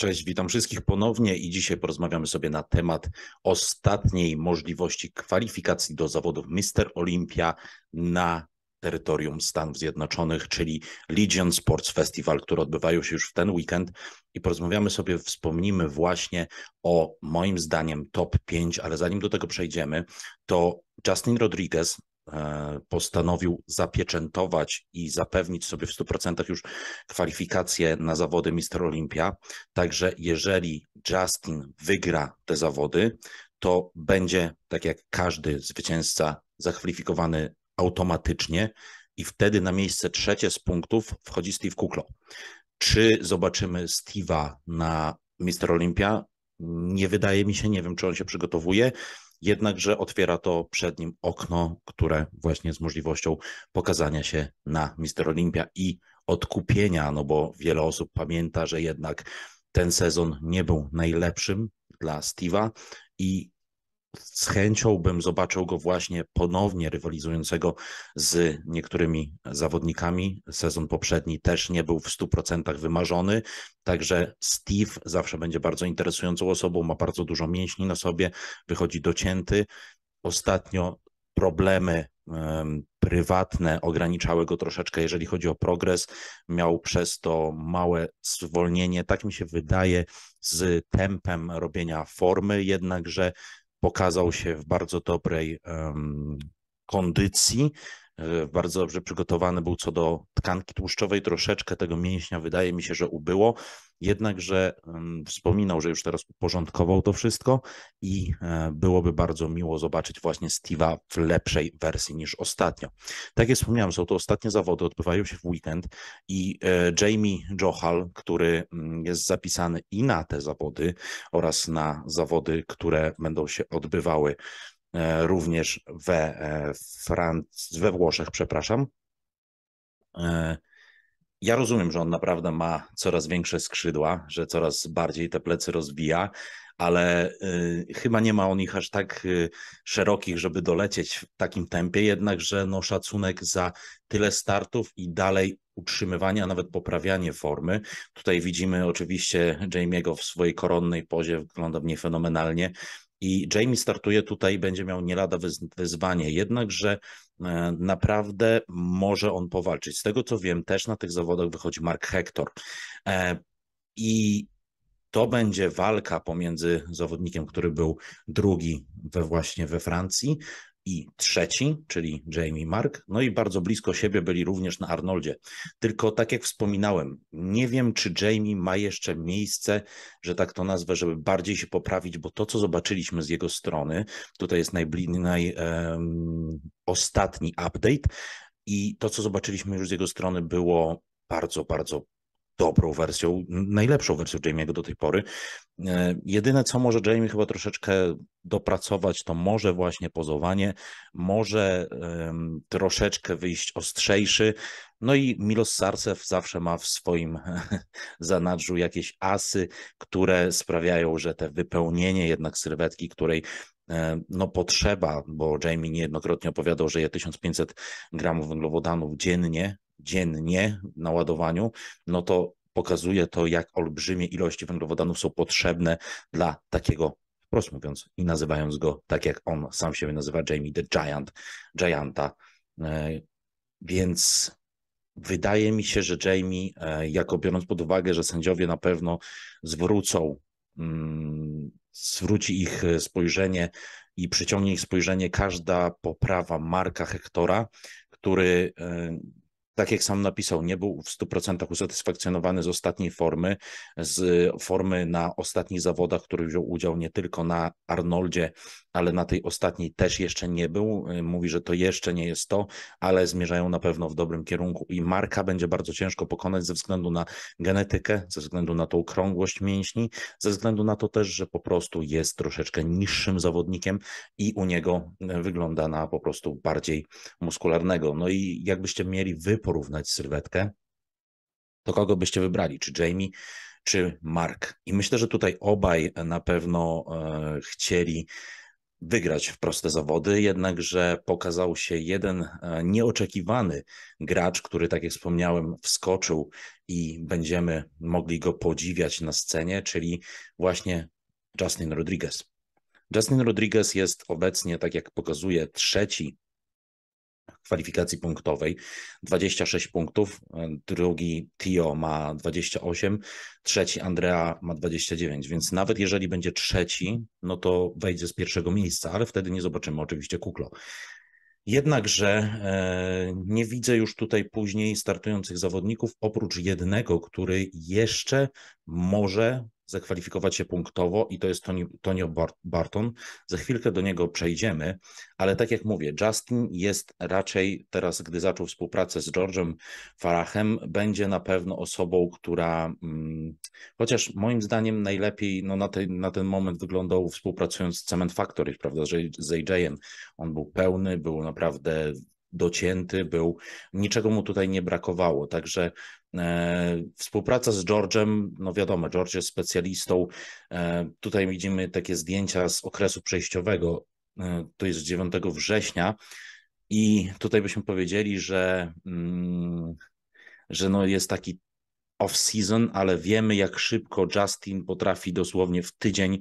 Cześć, witam wszystkich ponownie i dzisiaj porozmawiamy sobie na temat ostatniej możliwości kwalifikacji do zawodów Mister Olympia na terytorium Stanów Zjednoczonych, czyli Legion Sports Festival, które odbywają się już w ten weekend i porozmawiamy sobie, wspomnimy właśnie o moim zdaniem top 5, ale zanim do tego przejdziemy, to Justin Rodriguez E, postanowił zapieczętować i zapewnić sobie w 100% już kwalifikacje na zawody Mister Olympia. Także jeżeli Justin wygra te zawody, to będzie, tak jak każdy zwycięzca, zakwalifikowany automatycznie i wtedy na miejsce trzecie z punktów wchodzi Steve Kuklo. Czy zobaczymy Steve'a na Mister Olympia? Nie wydaje mi się, nie wiem, czy on się przygotowuje jednakże otwiera to przed nim okno, które właśnie z możliwością pokazania się na Mister Olympia i odkupienia, no bo wiele osób pamięta, że jednak ten sezon nie był najlepszym dla Steve'a i z chęcią bym zobaczył go właśnie ponownie rywalizującego z niektórymi zawodnikami. Sezon poprzedni też nie był w 100% wymarzony, także Steve zawsze będzie bardzo interesującą osobą, ma bardzo dużo mięśni na sobie, wychodzi docięty. Ostatnio problemy prywatne ograniczały go troszeczkę, jeżeli chodzi o progres. Miał przez to małe zwolnienie, tak mi się wydaje, z tempem robienia formy, jednakże pokazał się w bardzo dobrej kondycji, e, bardzo dobrze przygotowany był co do tkanki tłuszczowej, troszeczkę tego mięśnia wydaje mi się, że ubyło, jednakże wspominał, że już teraz uporządkował to wszystko i e, byłoby bardzo miło zobaczyć właśnie Steve'a w lepszej wersji niż ostatnio. Tak jak wspomniałem, są to ostatnie zawody, odbywają się w weekend i e, Jamie Johal, który jest zapisany i na te zawody oraz na zawody, które będą się odbywały E, również we, e, Franc we Włoszech, przepraszam. E, ja rozumiem, że on naprawdę ma coraz większe skrzydła, że coraz bardziej te plecy rozbija, ale y, chyba nie ma on ich aż tak y, szerokich, żeby dolecieć w takim tempie, jednakże no, szacunek za tyle startów i dalej utrzymywanie, a nawet poprawianie formy. Tutaj widzimy oczywiście Jamie'ego w swojej koronnej pozie, wygląda w niej fenomenalnie. I Jamie startuje tutaj, będzie miał nie lada wyzwanie, jednakże e, naprawdę może on powalczyć. Z tego co wiem, też na tych zawodach wychodzi Mark Hector. E, I to będzie walka pomiędzy zawodnikiem, który był drugi we właśnie we Francji, i trzeci, czyli Jamie Mark. No i bardzo blisko siebie byli również na Arnoldzie. Tylko tak jak wspominałem, nie wiem, czy Jamie ma jeszcze miejsce, że tak to nazwę, żeby bardziej się poprawić, bo to, co zobaczyliśmy z jego strony, tutaj jest najbliższy, naj, um, ostatni update. I to, co zobaczyliśmy już z jego strony, było bardzo, bardzo dobrą wersją, najlepszą wersją Jamie'ego do tej pory. E, jedyne, co może Jamie chyba troszeczkę dopracować, to może właśnie pozowanie, może um, troszeczkę wyjść ostrzejszy. No i Milos Sarcew zawsze ma w swoim zanadrzu jakieś asy, które sprawiają, że te wypełnienie jednak sylwetki, której e, no potrzeba, bo Jamie niejednokrotnie opowiadał, że je 1500 gramów węglowodanów dziennie dziennie na ładowaniu, no to pokazuje to, jak olbrzymie ilości węglowodanów są potrzebne dla takiego, wprost mówiąc, i nazywając go tak, jak on sam siebie nazywa, Jamie the Giant, Gianta. E, więc wydaje mi się, że Jamie, e, jako biorąc pod uwagę, że sędziowie na pewno zwrócą, mm, zwróci ich e, spojrzenie i przyciągnie ich spojrzenie każda poprawa Marka Hektora, który tak jak sam napisał, nie był w 100% usatysfakcjonowany z ostatniej formy, z formy na ostatnich zawodach, który wziął udział nie tylko na Arnoldzie, ale na tej ostatniej też jeszcze nie był. Mówi, że to jeszcze nie jest to, ale zmierzają na pewno w dobrym kierunku i Marka będzie bardzo ciężko pokonać ze względu na genetykę, ze względu na tą krągłość mięśni, ze względu na to też, że po prostu jest troszeczkę niższym zawodnikiem i u niego wygląda na po prostu bardziej muskularnego. No i jakbyście mieli wypowiedzieć porównać sylwetkę, to kogo byście wybrali? Czy Jamie, czy Mark? I myślę, że tutaj obaj na pewno e, chcieli wygrać w proste zawody, jednakże pokazał się jeden e, nieoczekiwany gracz, który, tak jak wspomniałem, wskoczył i będziemy mogli go podziwiać na scenie, czyli właśnie Justin Rodriguez. Justin Rodriguez jest obecnie, tak jak pokazuje, trzeci kwalifikacji punktowej. 26 punktów, drugi Tio ma 28, trzeci Andrea ma 29, więc nawet jeżeli będzie trzeci, no to wejdzie z pierwszego miejsca, ale wtedy nie zobaczymy oczywiście Kuklo. Jednakże e, nie widzę już tutaj później startujących zawodników, oprócz jednego, który jeszcze może zakwalifikować się punktowo i to jest Tony, Tonio Barton. Za chwilkę do niego przejdziemy, ale tak jak mówię, Justin jest raczej teraz, gdy zaczął współpracę z George'em Farahem, będzie na pewno osobą, która hmm, chociaż moim zdaniem najlepiej no, na, tej, na ten moment wyglądał współpracując z Cement Factory, prawda, że z AJ-em. On był pełny, był naprawdę docięty był, niczego mu tutaj nie brakowało. Także e, współpraca z George'em, no wiadomo, George jest specjalistą. E, tutaj widzimy takie zdjęcia z okresu przejściowego, e, to jest 9 września. I tutaj byśmy powiedzieli, że, mm, że no jest taki off-season, ale wiemy, jak szybko Justin potrafi dosłownie w tydzień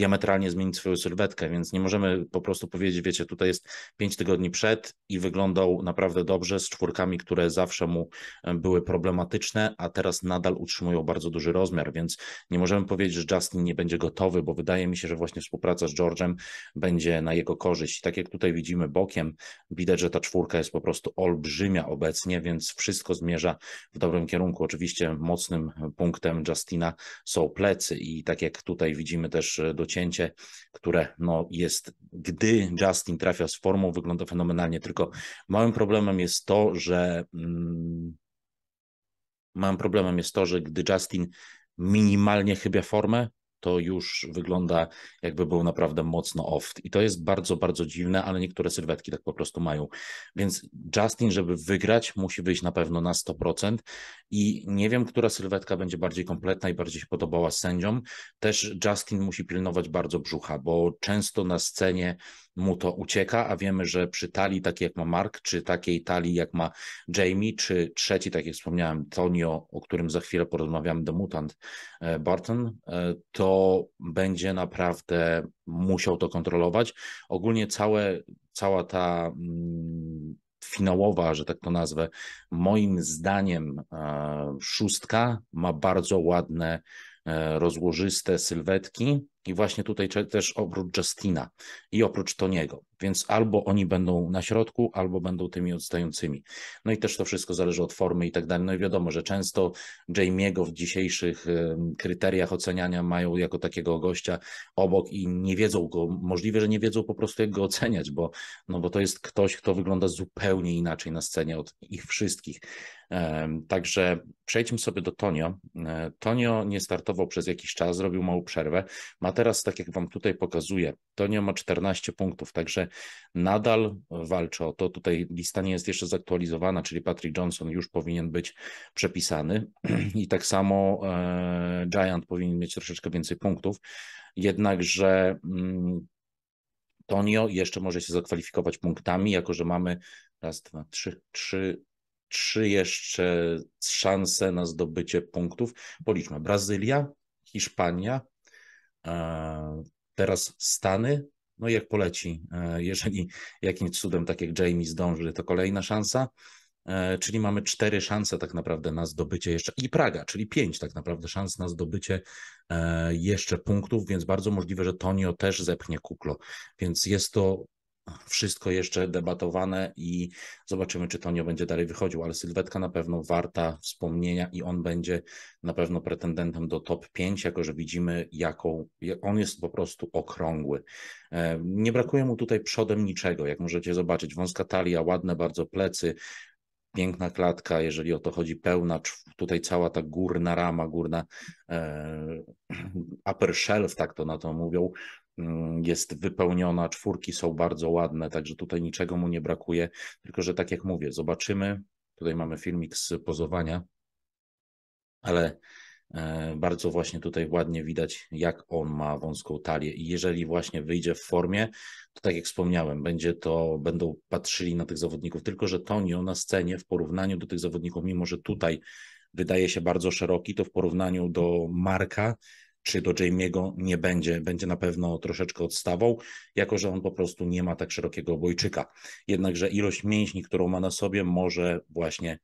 diametralnie zmienić swoją sylwetkę, więc nie możemy po prostu powiedzieć, wiecie, tutaj jest pięć tygodni przed i wyglądał naprawdę dobrze z czwórkami, które zawsze mu e, były problematyczne, a teraz nadal utrzymują bardzo duży rozmiar, więc nie możemy powiedzieć, że Justin nie będzie gotowy, bo wydaje mi się, że właśnie współpraca z George'em będzie na jego korzyść. Tak jak tutaj widzimy bokiem, widać, że ta czwórka jest po prostu olbrzymia obecnie, więc wszystko zmierza w dobrym kierunku. Oczywiście mocnym punktem Justina są plecy i tak jak tutaj widzimy też e, do cięcie, które no, jest, gdy Justin trafia z formą, wygląda fenomenalnie, tylko małym problemem jest to, że mm, małym problemem jest to, że gdy Justin minimalnie chybia formę, to już wygląda jakby był naprawdę mocno off. I to jest bardzo, bardzo dziwne, ale niektóre sylwetki tak po prostu mają. Więc Justin, żeby wygrać, musi wyjść na pewno na 100% i nie wiem, która sylwetka będzie bardziej kompletna i bardziej się podobała sędziom. Też Justin musi pilnować bardzo brzucha, bo często na scenie mu to ucieka, a wiemy, że przy talii takiej jak ma Mark, czy takiej talii jak ma Jamie, czy trzeci, tak jak wspomniałem, Tonio, o którym za chwilę porozmawiamy, The Mutant e, Barton, e, to będzie naprawdę musiał to kontrolować. Ogólnie całe, cała ta mm, finałowa, że tak to nazwę, moim zdaniem e, szóstka ma bardzo ładne, rozłożyste sylwetki, i właśnie tutaj też oprócz Justina i oprócz Toniego. Więc albo oni będą na środku, albo będą tymi odstającymi. No i też to wszystko zależy od formy i tak dalej. No i wiadomo, że często Jamiego w dzisiejszych kryteriach oceniania mają jako takiego gościa obok i nie wiedzą go, możliwe, że nie wiedzą po prostu jak go oceniać, bo, no bo to jest ktoś, kto wygląda zupełnie inaczej na scenie od ich wszystkich. Także przejdźmy sobie do Tonio. E, Tonio nie startował przez jakiś czas, zrobił małą przerwę. Ma a teraz, tak jak Wam tutaj pokazuję, Tonio ma 14 punktów, także nadal walczy o to. Tutaj lista nie jest jeszcze zaktualizowana, czyli Patrick Johnson już powinien być przepisany i tak samo e, Giant powinien mieć troszeczkę więcej punktów, jednakże mm, Tonio jeszcze może się zakwalifikować punktami, jako że mamy raz, dwa, trzy, trzy, trzy jeszcze szanse na zdobycie punktów. Policzmy. Brazylia, Hiszpania, Teraz Stany, no jak poleci, e, jeżeli jakimś cudem, tak jak Jamie zdąży, to kolejna szansa. E, czyli mamy cztery szanse tak naprawdę na zdobycie jeszcze i Praga, czyli pięć tak naprawdę szans na zdobycie e, jeszcze punktów, więc bardzo możliwe, że Tonio też zepchnie kuklo. Więc jest to wszystko jeszcze debatowane i zobaczymy, czy to nie będzie dalej wychodził, ale sylwetka na pewno warta wspomnienia i on będzie na pewno pretendentem do top 5, jako że widzimy, jaką on jest po prostu okrągły. E, nie brakuje mu tutaj przodem niczego, jak możecie zobaczyć, wąska talia, ładne bardzo plecy, piękna klatka, jeżeli o to chodzi, pełna, tutaj cała ta górna rama, górna e, upper shelf, tak to na to mówią, Mm, jest wypełniona, czwórki są bardzo ładne, także tutaj niczego mu nie brakuje. Tylko, że tak jak mówię, zobaczymy. Tutaj mamy filmik z pozowania, ale e, bardzo właśnie tutaj ładnie widać, jak on ma wąską talię. I jeżeli właśnie wyjdzie w formie, to tak jak wspomniałem, będzie to, będą patrzyli na tych zawodników. Tylko, że Tonio na scenie w porównaniu do tych zawodników, mimo że tutaj wydaje się bardzo szeroki, to w porównaniu do Marka czy do Jamie'ego nie będzie. Będzie na pewno troszeczkę odstawał, jako że on po prostu nie ma tak szerokiego obojczyka. Jednakże ilość mięśni, którą ma na sobie, może właśnie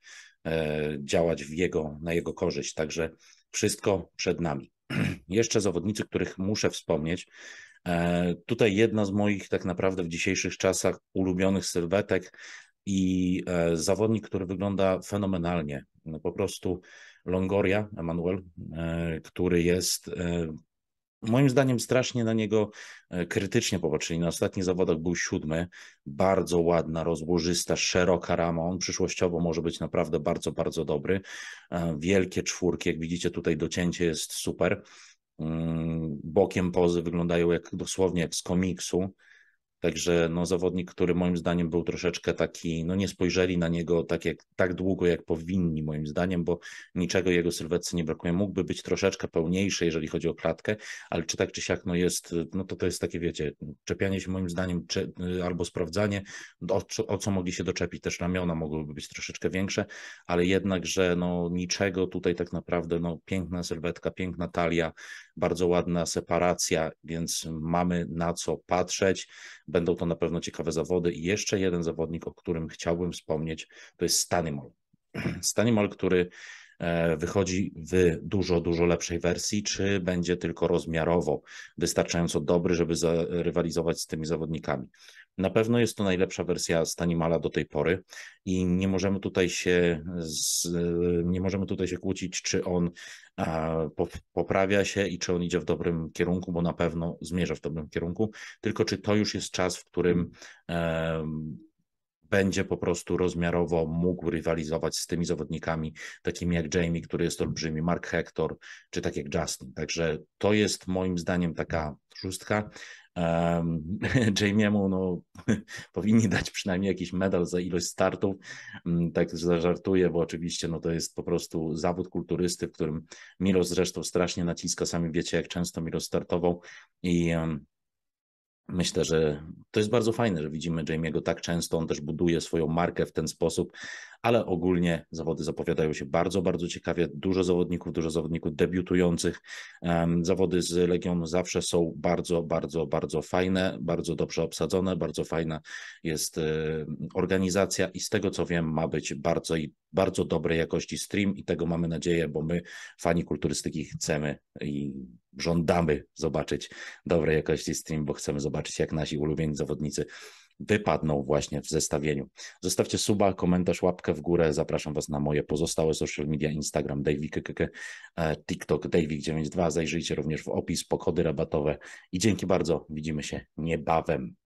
e, działać w jego, na jego korzyść. Także wszystko przed nami. Jeszcze zawodnicy, których muszę wspomnieć. E, tutaj jedna z moich tak naprawdę w dzisiejszych czasach ulubionych sylwetek i e, zawodnik, który wygląda fenomenalnie. No, po prostu Longoria, Emanuel, e, który jest e, moim zdaniem strasznie na niego e, krytycznie popatrzyli. Na ostatnich zawodach był siódmy, bardzo ładna, rozłożysta, szeroka rama. On przyszłościowo może być naprawdę bardzo, bardzo dobry. Wielkie czwórki, jak widzicie tutaj docięcie jest super. Mm, bokiem pozy wyglądają jak dosłownie jak z komiksu. Także no, zawodnik, który moim zdaniem był troszeczkę taki, no nie spojrzeli na niego tak, jak, tak długo, jak powinni, moim zdaniem, bo niczego jego sylwetce nie brakuje. Mógłby być troszeczkę pełniejszy, jeżeli chodzi o klatkę, ale czy tak czy siak, no jest, no to to jest takie, wiecie, czepianie się moim zdaniem, czy, albo sprawdzanie, o, o, co mogli się doczepić. Też ramiona mogłyby być troszeczkę większe, ale jednakże, no niczego tutaj tak naprawdę, no piękna sylwetka, piękna talia, bardzo ładna separacja, więc mamy na co patrzeć Będą to na pewno ciekawe zawody. I jeszcze jeden zawodnik, o którym chciałbym wspomnieć, to jest Stanimol. Stanimol, który e, wychodzi w dużo, dużo lepszej wersji, czy będzie tylko rozmiarowo wystarczająco dobry, żeby rywalizować z tymi zawodnikami. Na pewno jest to najlepsza wersja Stanimala do tej pory i nie możemy tutaj się, z, nie możemy tutaj się kłócić, czy on poprawia się i czy on idzie w dobrym kierunku, bo na pewno zmierza w dobrym kierunku, tylko czy to już jest czas, w którym będzie po prostu rozmiarowo mógł rywalizować z tymi zawodnikami, takimi jak Jamie, który jest olbrzymi, Mark Hector, czy tak jak Justin. Także to jest moim zdaniem taka szóstka. Um, Jamie'emu no, powinni dać przynajmniej jakiś medal za ilość startów. Mm, tak zażartuję, bo oczywiście no, to jest po prostu zawód kulturysty, w którym miro zresztą strasznie naciska. Sami wiecie, jak często Milos startował i um, Myślę, że to jest bardzo fajne, że widzimy Jamie'ego tak często, on też buduje swoją markę w ten sposób, ale ogólnie zawody zapowiadają się bardzo, bardzo ciekawie. Dużo zawodników, dużo zawodników debiutujących. Zawody z Legionu zawsze są bardzo, bardzo, bardzo fajne, bardzo dobrze obsadzone, bardzo fajna jest e, organizacja i z tego co wiem ma być bardzo, bardzo dobrej jakości stream i tego mamy nadzieję, bo my, fani kulturystyki, chcemy i żądamy zobaczyć dobrej jakości stream, bo chcemy zobaczyć, jak nasi ulubieni zawodnicy wypadną właśnie w zestawieniu. Zostawcie suba, komentarz, łapkę w górę. Zapraszam Was na moje pozostałe social media, Instagram, DavyKKK, e, TikTok, Davik92. Zajrzyjcie również w opis, po kody rabatowe i dzięki bardzo. Widzimy się niebawem.